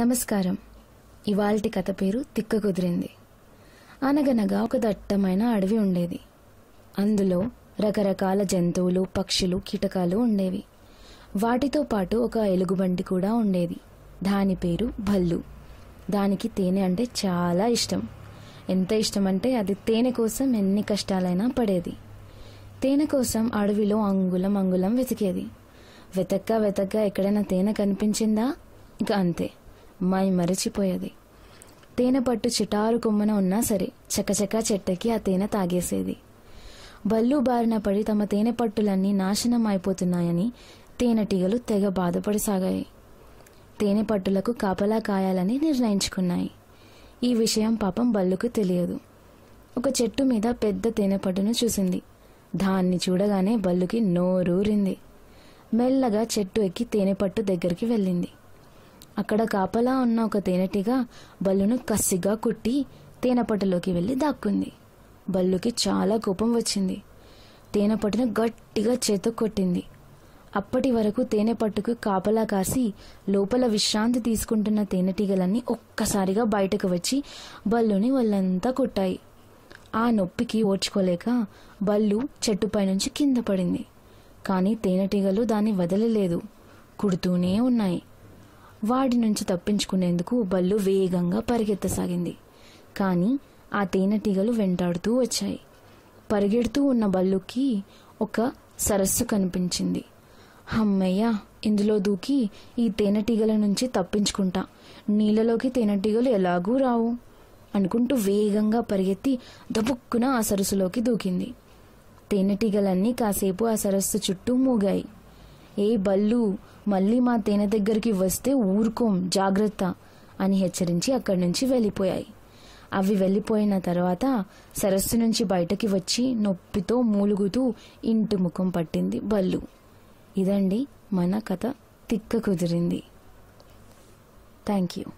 నమస్కారం ఇవాల్టి కథ పేరు తిక్క కుదిరింది అనగనగా ఒక దట్టమైన అడవి ఉండేది అందులో రకరకాల జంతువులు పక్షులు కీటకాలు ఉండేవి వాటితో పాటు ఒక ఎలుగుబంటి కూడా ఉండేది దాని పేరు భల్లు దానికి తేనె అంటే చాలా ఇష్టం ఎంత ఇష్టం అంటే అది తేనె కోసం ఎన్ని కష్టాలైనా పడేది తేనె కోసం అడవిలో అంగుళం అంగుళం వెతికేది వెతక్క వెతక్క ఎక్కడైనా తేనె కనిపించిందా ఇక అంతే మై మరచిపోయేది తేనె పట్టు చిటారు కొమ్మన ఉన్నా సరే చకచకా చెట్టకి ఆ తేనె తాగేసేది బల్లు బారిన పడి తమ తేనె పట్టులన్నీ నాశనం అయిపోతున్నాయని తేనెటీగలు తెగ బాధపడసాగాయి తేనె పట్టులకు కాపలా కాయాలని నిర్ణయించుకున్నాయి ఈ విషయం పాపం బల్లుకు తెలియదు ఒక చెట్టు మీద పెద్ద తేనె పట్టును చూసింది దాన్ని చూడగానే బల్లుకి నోరూరింది మెల్లగా చెట్టు ఎక్కి తేనె పట్టు దగ్గరికి వెళ్ళింది అక్కడ కాపలా ఉన్న ఒక తేనెటీగ బల్లును కసిగా కుట్టి తేనెపట్టులోకి వెళ్ళి దాక్కుంది బల్లుకి చాలా కోపం వచ్చింది తేనెపట్టును గట్టిగా చేతు కొట్టింది అప్పటి వరకు తేనెపట్టుకు కాపలా కాసి లోపల విశ్రాంతి తీసుకుంటున్న తేనెటీగలన్నీ ఒక్కసారిగా బయటకు వచ్చి బల్లుని వాళ్ళంతా కొట్టాయి ఆ నొప్పికి ఓర్చుకోలేక బల్లు చెట్టుపై నుంచి కింద పడింది కానీ తేనెటీగలు దాన్ని వదలలేదు కుడుతూనే ఉన్నాయి వాడి నుంచి తప్పించుకునేందుకు బల్లు వేగంగా పరిగెత్తసాగింది కానీ ఆ తేనెటీగలు వెంటాడుతూ వచ్చాయి పరిగెడుతూ ఉన్న బల్లుకి ఒక సరస్సు కనిపించింది అమ్మయ్య ఇందులో దూకి ఈ తేనెటీగల నుంచి తప్పించుకుంటా నీళ్ళలోకి తేనెటీగలు ఎలాగూ రావు అనుకుంటూ వేగంగా పరిగెత్తి దబుక్కున ఆ సరస్సులోకి దూకింది తేనెటీగలన్నీ కాసేపు ఆ సరస్సు చుట్టూ మూగాయి ఏ బల్లు మళ్ళీ మా తేనె దగ్గరికి వస్తే ఊరుకోం జాగ్రత్త అని హెచ్చరించి అక్కడి నుంచి వెళ్ళిపోయాయి అవి వెళ్ళిపోయిన తర్వాత సరస్సు నుంచి బయటకి వచ్చి నొప్పితో మూలుగుతూ ఇంటి ముఖం పట్టింది బల్లు ఇదండి మన కథ తిక్క కుదిరింది థ్యాంక్ యూ